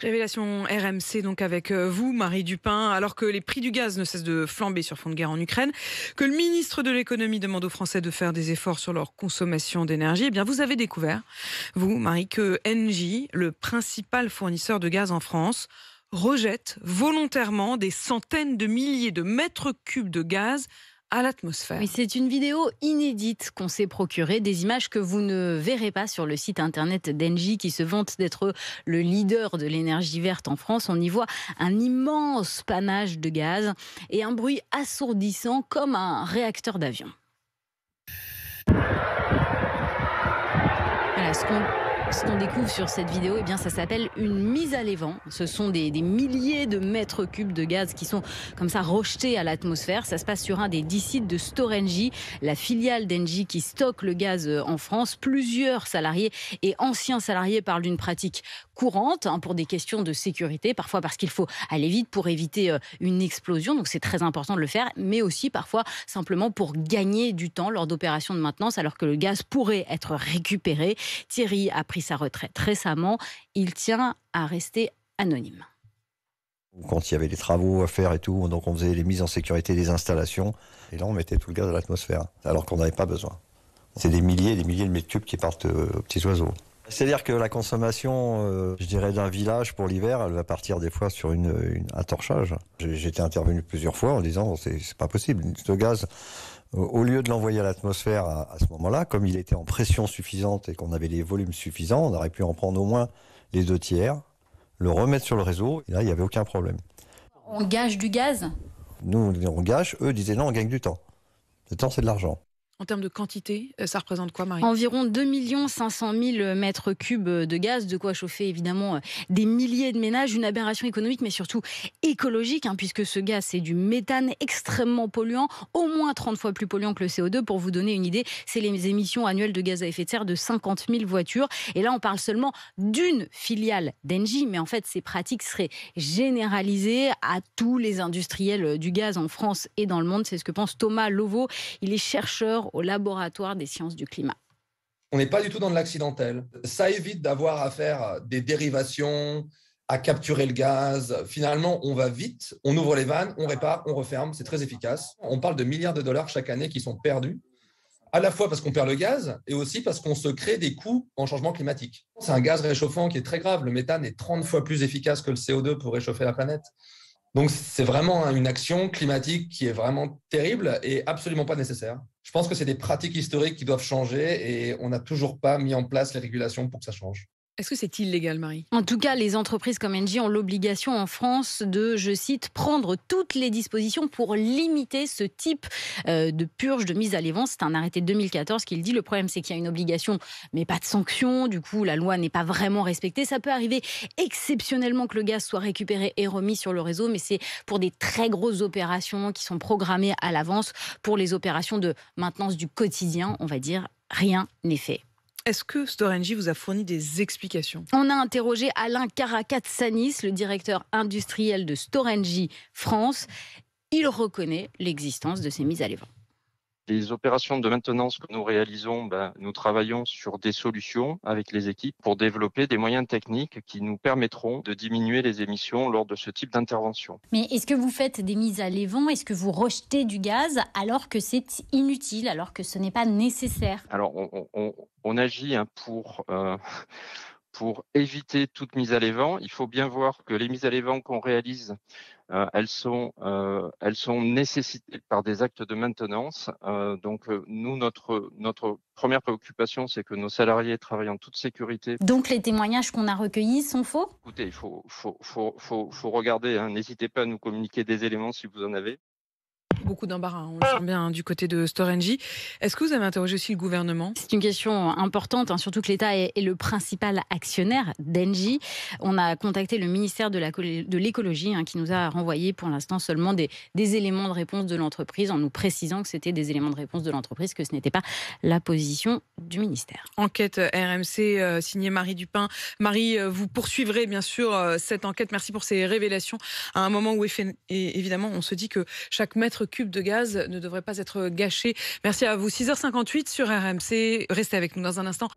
Révélation RMC donc avec euh, vous, Marie Dupin. Alors que les prix du gaz ne cessent de flamber sur fond de guerre en Ukraine, que le ministre de l'économie demande aux Français de faire des efforts sur leur consommation d'énergie, eh bien vous avez découvert, vous, Marie, que Engie, le principal fournisseur de gaz en France, rejette volontairement des centaines de milliers de mètres cubes de gaz à l'atmosphère. c'est une vidéo inédite qu'on s'est procurée, des images que vous ne verrez pas sur le site internet d'Engie qui se vante d'être le leader de l'énergie verte en France. On y voit un immense panache de gaz et un bruit assourdissant comme un réacteur d'avion. ce qu'on ce qu'on découvre sur cette vidéo, et eh bien, ça s'appelle une mise à l'évent. Ce sont des, milliers de mètres cubes de gaz qui sont comme ça rejetés à l'atmosphère. Ça se passe sur un des dix sites de Storengy, la filiale d'Engie qui stocke le gaz euh, en France. Plusieurs salariés et anciens salariés parlent d'une pratique courante hein, pour des questions de sécurité, parfois parce qu'il faut aller vite pour éviter euh, une explosion. Donc c'est très important de le faire, mais aussi parfois simplement pour gagner du temps lors d'opérations de maintenance alors que le gaz pourrait être récupéré. Thierry a pris sa retraite. Récemment, il tient à rester anonyme. Quand il y avait des travaux à faire et tout, donc on faisait les mises en sécurité des installations, et là on mettait tout le gaz à l'atmosphère, alors qu'on n'avait pas besoin. C'est des milliers et des milliers de mètres cubes qui partent euh, aux petits oiseaux. C'est-à-dire que la consommation, euh, je dirais, d'un village pour l'hiver, elle va partir des fois sur une, une un torchage. J'étais intervenu plusieurs fois en disant c'est pas possible. Ce gaz, au lieu de l'envoyer à l'atmosphère à, ce moment-là, comme il était en pression suffisante et qu'on avait les volumes suffisants, on aurait pu en prendre au moins les deux tiers, le remettre sur le réseau, et là, il n'y avait aucun problème. On gâche du gaz Nous, on gâche, eux disaient non, on gagne du temps. Le temps, c'est de l'argent. En termes de quantité, euh, ça représente quoi, Marie Environ 2 500 000 mètres cubes de gaz, de quoi chauffer évidemment euh, des milliers de ménages. Une aberration économique, mais surtout écologique, hein, puisque ce gaz, c'est du méthane extrêmement polluant, au moins 30 fois plus polluant que le CO2. Pour vous donner une idée, c'est les émissions annuelles de gaz à effet de serre de 50 000 voitures. Et là, on parle seulement d'une filiale d'Engie, mais en fait, ces pratiques seraient généralisées à tous les industriels du gaz en France et dans le monde. C'est ce que pense Thomas Lovo. Il est chercheur au laboratoire des sciences du climat. On n'est pas du tout dans de l'accidentel. Ça évite d'avoir à faire euh, des dérivations, à capturer le gaz. Finalement, on va vite, on ouvre les vannes, on répare, on referme, c'est très efficace. On parle de milliards de dollars chaque année qui sont perdus, à la fois parce qu'on perd le gaz et aussi parce qu'on se crée des coûts en changement climatique. C'est un gaz réchauffant qui est très grave. Le méthane est 30 fois plus efficace que le CO2 pour réchauffer la planète. Donc c'est vraiment hein, une action climatique qui est vraiment terrible et absolument pas nécessaire je pense que c'est des pratiques historiques qui doivent changer et on n'a toujours pas mis en place les régulations pour que ça change. Est-ce que c'est illégal, Marie En tout cas, les entreprises comme Engie ont l'obligation en France de, je cite, prendre toutes les dispositions pour limiter ce type euh, de purge, de mise à l'évent. C'est un arrêté de 2014 qui le dit. Le problème, c'est qu'il y a une obligation, mais pas de sanction. Du coup, la loi n'est pas vraiment respectée. Ça peut arriver exceptionnellement que le gaz soit récupéré et remis sur le réseau, mais c'est pour des très grosses opérations qui sont programmées à l'avance. Pour les opérations de maintenance du quotidien, on va dire, rien n'est fait. Est-ce que Storengy vous a fourni des explications On a interrogé Alain karakat le directeur industriel de Storengy France. Il reconnaît l'existence de ces mises à l'évent. Les opérations de maintenance que nous réalisons, ben, nous travaillons sur des solutions avec les équipes pour développer des moyens techniques qui nous permettront de diminuer les émissions lors de ce type d'intervention. Mais est-ce que vous faites des mises à l'évent Est-ce que vous rejetez du gaz alors que c'est inutile, alors que ce n'est pas nécessaire Alors, on, agit hein, pour... Euh, pour éviter toute mise à l'évent, il faut bien voir que les mises à l'évent qu'on réalise, euh, elles, sont, euh, elles sont nécessitées par des actes de maintenance. Euh, donc nous, notre, notre première préoccupation, c'est que nos salariés travaillent en toute sécurité. Donc les témoignages qu'on a recueillis sont faux Écoutez, il faut, regarder, hein. n'hésitez pas à nous communiquer des éléments si vous en avez beaucoup d'embarras, hein, on sent bien, hein, du côté de Storengy. Est-ce que vous avez interrogé aussi le gouvernement C'est une question importante, hein, surtout que l'État est, le principal actionnaire d'Engie. On a contacté le ministère de l'écologie qui nous a renvoyé pour l'instant seulement des, éléments de réponse de l'entreprise en nous précisant que c'était des éléments de réponse de l'entreprise, que ce n'était pas la position du ministère. Enquête euh, RMC euh, signée Marie Dupin. Marie, euh, vous poursuivrez bien sûr cette enquête. Merci pour ces révélations à un moment où, évidemment, on se dit que chaque maître cube de gaz ne devrait pas être gâché. Merci à vous. 6h58 sur RMC. Restez avec nous dans un instant.